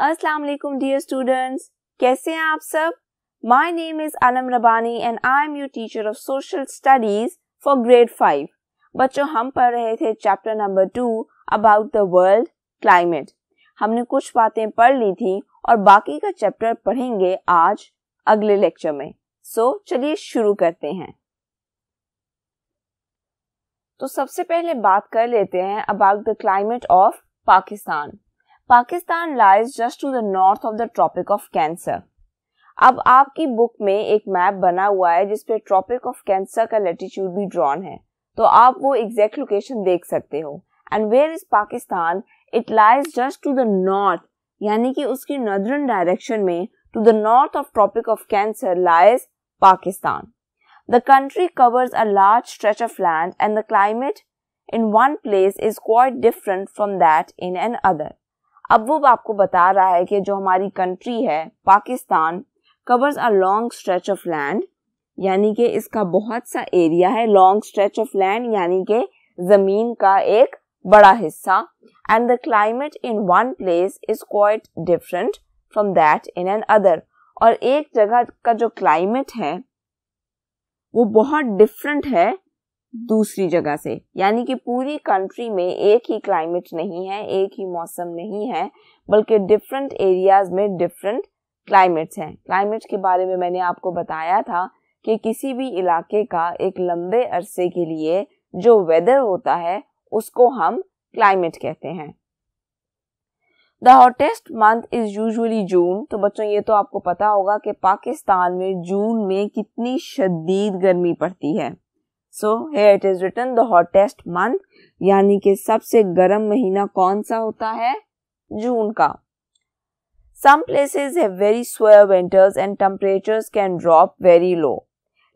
अस्सलाम वालेकुम dear students कैसे हैं आप सब my name is Alam Rabbani and I am your teacher of social studies for grade five बच्चों हम पढ़ रहे थे chapter number two about the world climate हमने कुछ बातें पढ़ ली थी और बाकी का चैप्टर पढ़ेंगे आज अगले लेक्चर में सो so, चलिए शुरू करते हैं तो सबसे पहले बात कर लेते हैं about the climate of Pakistan Pakistan lies just to the north of the tropic of cancer अब आपकी बुक में एक मैप बना हुआ है जिसपे ट्रॉपिक ऑफ कैंसर का लेटीट्यूड भी ड्रॉन है तो आप वो एग्जैक्ट लोकेशन देख सकते हो and where is Pakistan it lies just to the north यानी कि उसकी नदरन डायरेक्शन में to the north of tropic of cancer lies Pakistan The country covers a large stretch of land and the climate in one place is quite different from that in another. अब वो आपको बता रहा है कि जो हमारी कंट्री है Pakistan covers a long stretch of land यानी कि इसका बहुत सा एरिया है लॉन्ग स्ट्रेच ऑफ लैंड यानी कि ज़मीन का एक बड़ा हिस्सा and the climate in one place is quite different from that in an other और एक जगह का जो क्लाइमेट है वो बहुत डिफरेंट है दूसरी जगह से यानी कि पूरी कंट्री में एक ही क्लाइमेट नहीं है एक ही मौसम नहीं है बल्कि डिफरेंट एरियाज में डिफरेंट क्लाइमेट्स हैं क्लाइमेट्स के बारे में मैंने आपको बताया था कि किसी भी इलाके का एक लंबे अरसे के लिए जो वेदर होता है उसको हम क्लाइमेट कहते हैं the hottest month is usually June तो बच्चों ये तो आपको पता होगा कि पाकिस्तान में जून में कितनी शदीद गर्मी पड़ती है सो है it is written the hottest month यानी कि सबसे गर्म महीना कौन सा होता है जून का सम प्लेसेज है very severe winters and temperatures can drop very low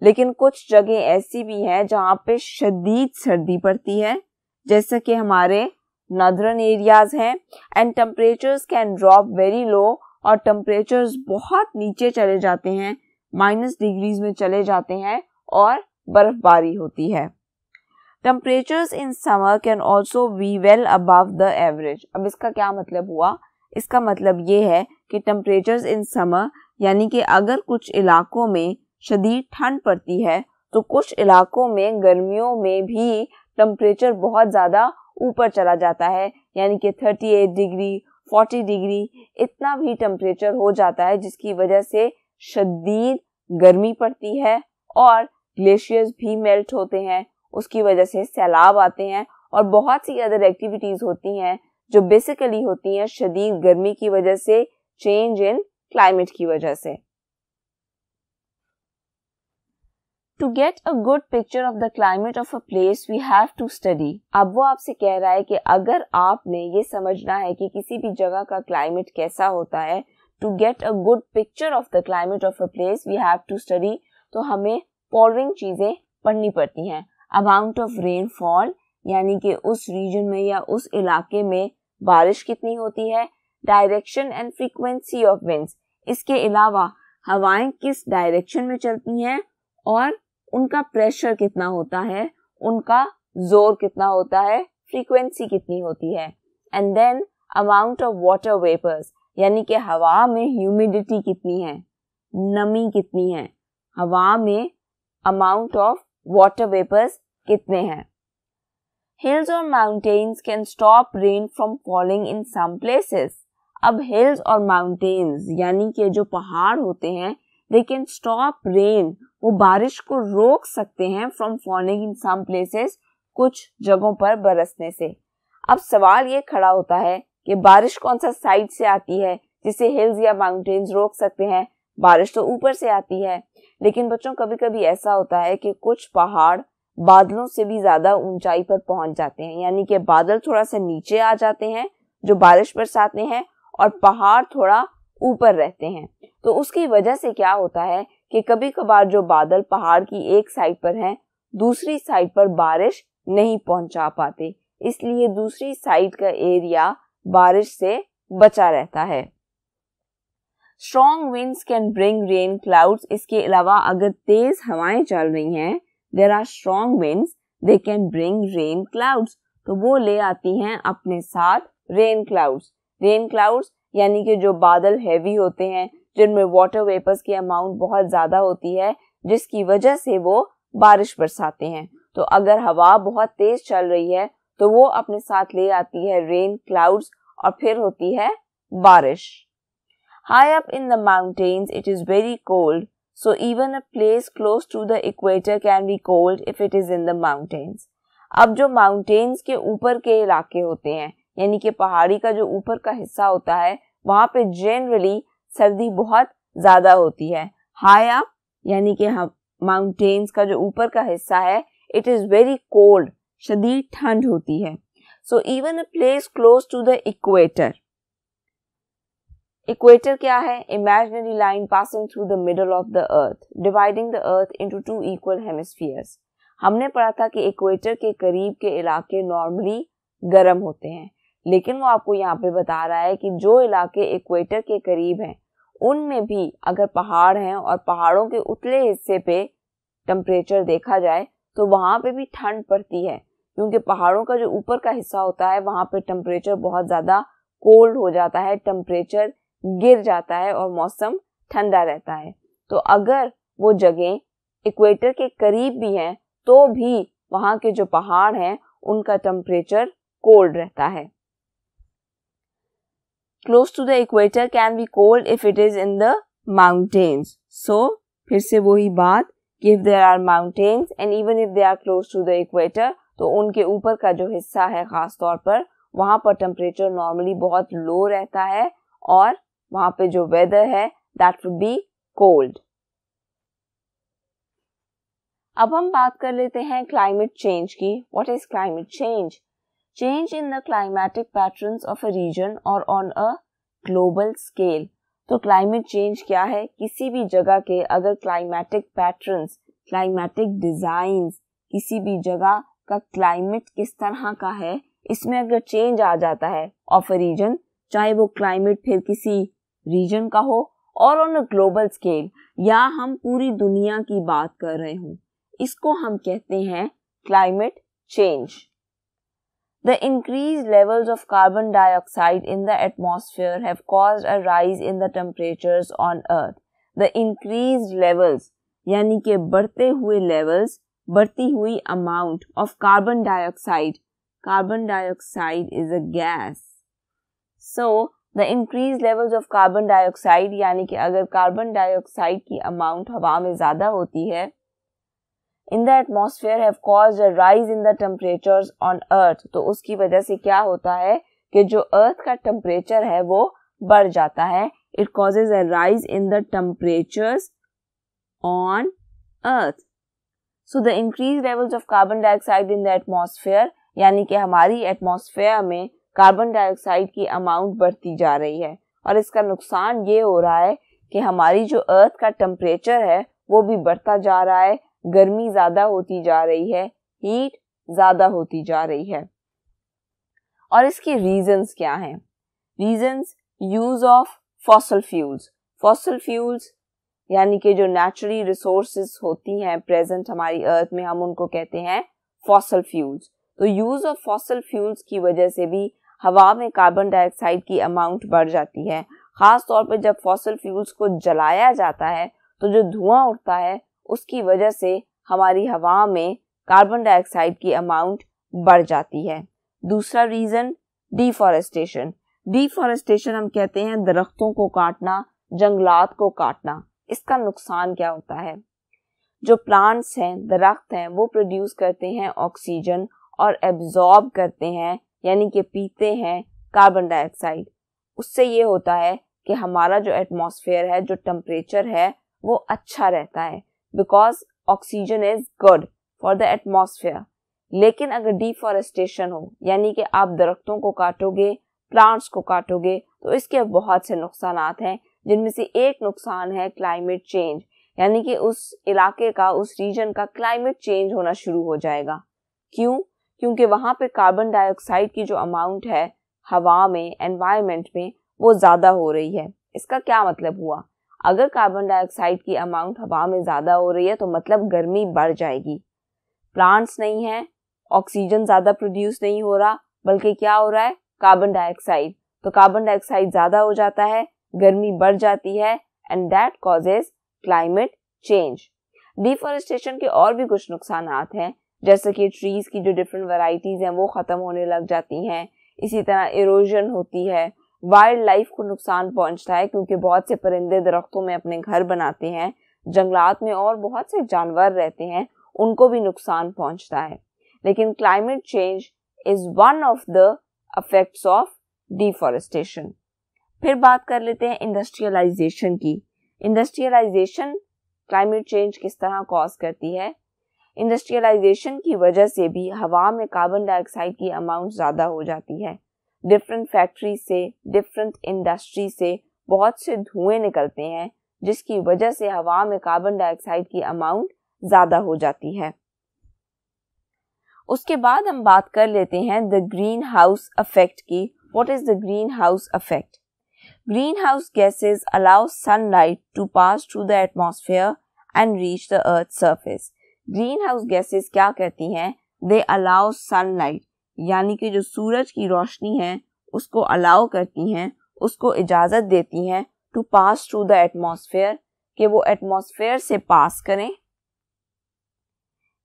लेकिन कुछ जगह ऐसी भी हैं जहाँ पे शदीद सर्दी पड़ती है जैसे कि हमारे नदरन एरियाज हैं and temperatures can drop very low और टेम्परेचर्स बहुत नीचे चले जाते हैं माइनस डिग्रीज में चले जाते हैं और बर्फबारी होती है temperatures in summer can also be well above the average अब इसका क्या मतलब हुआ इसका मतलब ये है कि टेम्परेचर्स इन समर यानी कि अगर कुछ इलाकों में शदीद ठंड पड़ती है तो कुछ इलाकों में गर्मियों में भी टेम्परेचर बहुत ज़्यादा ऊपर चला जाता है यानी कि 38 डिग्री 40 डिग्री इतना भी टम्परेचर हो जाता है जिसकी वजह से शदीद गर्मी पड़ती है और ग्लेशियर्स भी मेल्ट होते हैं उसकी वजह से सैलाब आते हैं और बहुत सी अदर एक्टिविटीज़ होती हैं जो बेसिकली होती हैं शदीद गर्मी की वजह से चेंज इन क्लाइमेट की वजह से to get a good picture of the climate of a place we have to study अब वो आपसे कह रहा है कि अगर आपने ये समझना है कि किसी भी जगह का क्लाइमेट कैसा होता है to get a good picture of the climate of a place we have to study तो हमें फॉलोइंग चीज़ें पढ़नी पड़ती हैं अमाउंट ऑफ रेनफॉल यानी कि उस रीजन में या उस इलाके में बारिश कितनी होती है direction and frequency of winds इसके अलावा हवाएं किस डायरेक्शन में चलती हैं और उनका प्रेशर कितना होता है उनका जोर कितना होता है फ्रीक्वेंसी कितनी होती है and then amount of water vapours यानी कि हवा में ह्यूमिडिटी कितनी है नमी कितनी है हवा में अमाउंट ऑफ वाटर वेपर्स कितने हैं हिल्स और mountains can stop rain from falling in some places अब हिल्स और माउंटेन्स यानी कि जो पहाड़ होते हैं दे कैन स्टॉप रेन वो बारिश को रोक सकते हैं from falling in some places कुछ जगहों पर बरसने से अब सवाल ये खड़ा होता है कि बारिश कौन सा साइड से आती है जिसे हिल्स या माउंटेन्स रोक सकते हैं बारिश तो ऊपर से आती है लेकिन बच्चों कभी कभी ऐसा होता है कि कुछ पहाड़ बादलों से भी ज्यादा ऊंचाई पर पहुंच जाते हैं यानी कि बादल थोड़ा सा नीचे आ जाते हैं जो बारिश बरसाते हैं और पहाड़ थोड़ा ऊपर रहते हैं तो उसकी वजह से क्या होता है कि कभी कभार जो बादल पहाड़ की एक साइड पर हैं दूसरी साइड पर बारिश नहीं पहुंचा पाते इसलिए दूसरी साइड का एरिया बारिश से बचा रहता है strong winds can bring rain clouds इसके अलावा अगर तेज हवाएं चल रही हैं there are strong winds they can bring rain clouds तो वो ले आती हैं अपने साथ रेन क्लाउड्स रेन क्लाउड्स यानी कि जो बादल हैवी होते हैं जिनमें वाटर वेपर्स की अमाउंट बहुत ज़्यादा होती है जिसकी वजह से वो बारिश बरसाते हैं तो अगर हवा बहुत तेज चल रही है तो वो अपने साथ ले आती है रेन क्लाउड्स और फिर होती है बारिश high up in the mountains it is very cold so even a place close to the equator can be cold if it is in the mountains अब जो माउंटेन्स के ऊपर के इलाके होते हैं यानी कि पहाड़ी का जो ऊपर का हिस्सा होता है वहां पे जनरली सर्दी बहुत ज़्यादा होती है हाई अप यानी कि हम हाँ, माउंटेन्स का जो ऊपर का हिस्सा है इट इज़ वेरी कोल्ड शदीद ठंड होती है so even a place close to the equator equator क्या है imaginary line passing through the middle of the earth dividing the earth into two equal hemispheres हमने पढ़ा था कि इक्वेटर के करीब के इलाके नॉर्मली गर्म होते हैं लेकिन वो आपको यहाँ पे बता रहा है कि जो इलाके इक्वेटर के करीब हैं उनमें भी अगर पहाड़ हैं और पहाड़ों के उतले हिस्से पे टम्परेचर देखा जाए तो वहाँ पे भी ठंड पड़ती है क्योंकि पहाड़ों का जो ऊपर का हिस्सा होता है वहाँ पे टम्परेचर बहुत ज़्यादा कोल्ड हो जाता है टम्परेचर गिर जाता है और मौसम ठंडा रहता है तो अगर वो जगह इक्वेटर के करीब भी हैं तो भी वहाँ के जो पहाड़ हैं उनका टम्परेचर कोल्ड रहता है close to the equator can be cold if it is in the mountains. So, फिर से वही बात कि if there are mountains and even if they are close to the equator तो उनके ऊपर का जो हिस्सा है खास तौर पर वहां पर टेम्परेचर नॉर्मली बहुत लो रहता है और वहां पे जो वेदर है दैट वुड बी कोल्ड अब हम बात कर लेते हैं क्लाइमेट चेंज की what is climate change change in the climatic pattern of a region और ऑन अ ग्लोबल स्केल तो क्लाइमेट चेंज क्या है किसी भी जगह के अगर क्लाइमेटिक पैटर्न्स क्लाइमेटिक डिजाइन किसी भी जगह का क्लाइमेट किस तरह का है इसमें अगर चेंज आ जाता है ऑफ अ रीजन चाहे वो क्लाइमेट फिर किसी रीजन का हो और ऑन अ ग्लोबल स्केल या हम पूरी दुनिया की बात कर रहे हों इसको हम कहते हैं climate change The increased levels of carbon dioxide in the atmosphere have caused a rise in the temperatures on Earth. The increased levels, यानी कि बढ़ते हुए levels, बढ़ती हुई amount of carbon dioxide. Carbon dioxide is a gas. So, the increased levels of carbon dioxide, यानी कि अगर carbon dioxide की amount हवा में ज़्यादा होती है in the atmosphere have cause a rise in the temperature on earth तो उसकी वजह से क्या होता है कि जो अर्थ का टेम्परेचर है वो बढ़ जाता है it causes a rise in the temperature on earth so the increase levels of carbon dioxide in the atmosphere यानी कि हमारी एटमोसफेयर में कार्बन डाइऑक्साइड की अमाउंट बढ़ती जा रही है और इसका नुकसान ये हो रहा है कि हमारी जो अर्थ का टेम्परेचर है वो भी बढ़ता जा रहा है गर्मी ज़्यादा होती जा रही है हीट ज़्यादा होती जा रही है और इसके रीजंस क्या हैं reasons use of fossil fuels fossil fuels यानी कि जो नेचुरली रिसोर्सेज होती हैं प्रेजेंट हमारी अर्थ में हम उनको कहते हैं फॉसल फ्यूल्स तो यूज़ ऑफ फॉसल फ्यूल्स की वजह से भी हवा में कार्बन डाइऑक्साइड की अमाउंट बढ़ जाती है ख़ास तौर पर जब फॉसल फ्यूल्स को जलाया जाता है तो जो धुआं उठता है उसकी वजह से हमारी हवा में कार्बन डाइऑक्साइड की अमाउंट बढ़ जाती है दूसरा रीज़न डिफॉरेस्टेशन डिफॉरेस्टेशन हम कहते हैं दरख्तों को काटना जंगलात को काटना इसका नुकसान क्या होता है जो प्लांट्स हैं दरख्त हैं वो प्रोड्यूस करते हैं ऑक्सीजन और एब्जॉर्ब करते हैं यानी कि पीते हैं कार्बन डाइऑक्साइड उससे ये होता है कि हमारा जो एटमॉस्फेयर है जो टेम्परेचर है वो अच्छा रहता है because oxygen is good for the atmosphere लेकिन अगर डिफॉरेस्टेशन हो यानी कि आप दरख्तों को काटोगे प्लांट्स को काटोगे तो इसके बहुत से नुकसान हैं जिनमें से एक नुकसान है क्लाइमेट चेंज यानी कि उस इलाके का उस रीजन का क्लाइमेट चेंज होना शुरू हो जाएगा क्यों क्योंकि वहाँ पे कार्बन डाइऑक्साइड की जो अमाउंट है हवा में एनवायरमेंट में वो ज़्यादा हो रही है इसका क्या मतलब हुआ अगर कार्बन डाइऑक्साइड की अमाउंट हवा में ज़्यादा हो रही है तो मतलब गर्मी बढ़ जाएगी प्लांट्स नहीं हैं ऑक्सीजन ज़्यादा प्रोड्यूस नहीं हो रहा बल्कि क्या हो रहा है कार्बन डाइऑक्साइड तो कार्बन डाइऑक्साइड ज़्यादा हो जाता है गर्मी बढ़ जाती है and that causes climate change deforestation के और भी कुछ नुकसान हैं जैसे कि ट्रीज की जो डिफरेंट वराइटीज़ हैं वो ख़त्म होने लग जाती हैं इसी तरह इरोजन होती है वाइल्ड लाइफ को नुकसान पहुंचता है क्योंकि बहुत से परिंदे दरख्तों में अपने घर बनाते हैं जंगलात में और बहुत से जानवर रहते हैं उनको भी नुकसान पहुंचता है लेकिन climate change is one of the effects of deforestation फिर बात कर लेते हैं इंडस्ट्रियलाइजेशन की इंडस्ट्रियलाइजेशन क्लाइमेट चेंज किस तरह कॉज करती है इंडस्ट्रियलाइजेशन की वजह से भी हवा में कार्बन डाइऑक्साइड की अमाउंट ज़्यादा हो जाती है डिफरेंट फैक्ट्री से डिफरेंट इंडस्ट्री से बहुत से धुएं निकलते हैं जिसकी वजह से हवा में कार्बन डाइऑक्साइड की अमाउंट ज़्यादा हो जाती है उसके बाद हम बात कर लेते हैं द ग्रीन हाउस अफेक्ट की what is the greenhouse effect greenhouse gases allow sunlight to pass through the atmosphere and reach the earth surface greenhouse gases क्या कहती हैं दे अलाउ सनलाइट यानी कि जो सूरज की रोशनी है उसको अलाउ करती हैं उसको इजाज़त देती हैं to pass through the atmosphere कि वो एटमोसफेयर से पास करें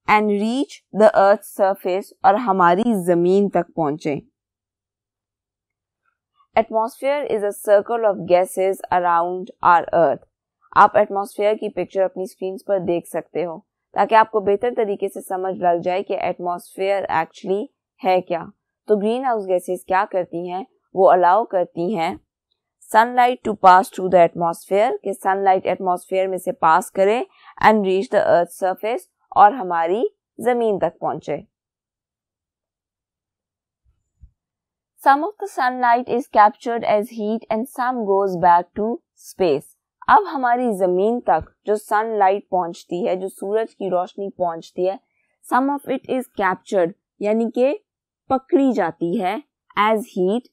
and reach the earth surface और हमारी ज़मीन तक पहुंचे atmosphere is a circle of gases around our earth आप एटमोसफेयर की पिक्चर अपनी स्क्रीन पर देख सकते हो ताकि आपको बेहतर तरीके से समझ लग जाए कि एटमोसफेयर एक्चुअली है क्या तो ग्रीन हाउस गैसेस क्या करती हैं वो अलाउ करती हैं sunlight to pass through the atmosphere कि सनलाइट एटमॉस्फेयर में से पास करे and reach the earth surface और हमारी जमीन तक पहुंचे some of the sunlight is captured as heat and some goes back to space अब हमारी जमीन तक जो सनलाइट पहुंचती है जो सूरज की रोशनी पहुंचती है some of it is captured यानी कि पकड़ी जाती है एज हीट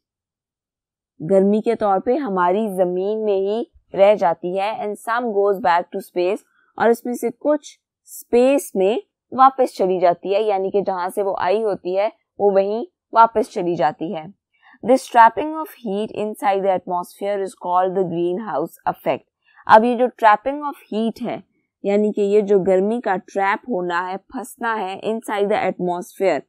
गर्मी के तौर पे हमारी जमीन में ही रह जाती है and some goes back to space और इसमें से कुछ स्पेस में वापस चली जाती है यानी कि जहां से वो आई होती है वो वहीं वापस चली जाती है this trapping of heat inside the atmosphere is called the greenhouse effect अब ये जो ट्रैपिंग ऑफ हीट है यानी कि ये जो गर्मी का ट्रैप होना है फंसना है इन साइड द एटमोसफियर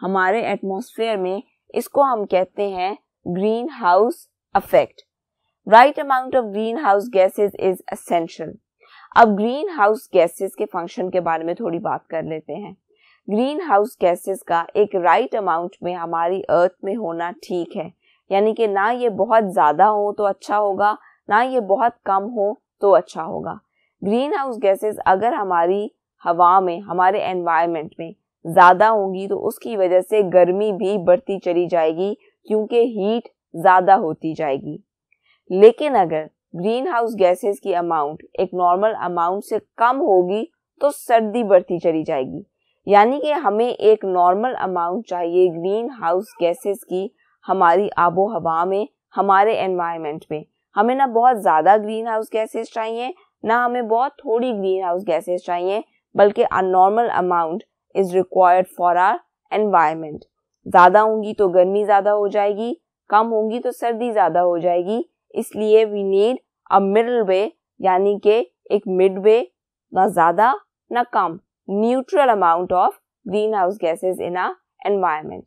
हमारे एटमॉस्फेयर में इसको हम कहते हैं greenhouse effect right amount of greenhouse gases is essential अब ग्रीन हाउस गैसेज के फंक्शन के बारे में थोड़ी बात कर लेते हैं ग्रीन हाउस गैसेज का एक राइट right अमाउंट में हमारी अर्थ में होना ठीक है यानी कि ना ये बहुत ज़्यादा हो तो अच्छा होगा ना ये बहुत कम हो तो अच्छा होगा ग्रीन हाउस गैसेज अगर हमारी हवा में हमारे एनवायरनमेंट में ज़्यादा होंगी तो उसकी वजह से गर्मी भी बढ़ती चली जाएगी क्योंकि हीट ज़्यादा होती जाएगी लेकिन अगर ग्रीन हाउस गैसेस की अमाउंट एक नॉर्मल अमाउंट से कम होगी तो सर्दी बढ़ती चली जाएगी यानी कि हमें एक नॉर्मल अमाउंट चाहिए ग्रीन हाउस गैसेस की हमारी आबो हवा में हमारे एनवायरनमेंट में हमें ना बहुत ज़्यादा ग्रीन हाउस गैसेस चाहिए ना हमें बहुत थोड़ी ग्रीन हाउस गैसेस चाहिए बल्कि normal amount is required for our environment ज़्यादा होंगी तो गर्मी ज़्यादा हो जाएगी कम होंगी तो सर्दी ज़्यादा हो जाएगी इसलिए we need a middle way यानी कि एक मिड वे ना ज़्यादा ना कम neutral amount of greenhouse gases in our environment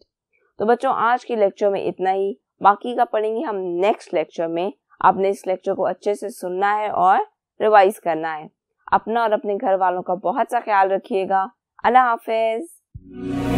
तो बच्चों आज के लेक्चर में इतना ही बाकी का पढ़ेंगे हम नेक्स्ट लेक्चर में आपने इस लेक्चर को अच्छे से सुनना है और रिवाइज करना है अपना और अपने घर वालों का बहुत सा ख्याल रखिएगा अल्लाह हाफिज़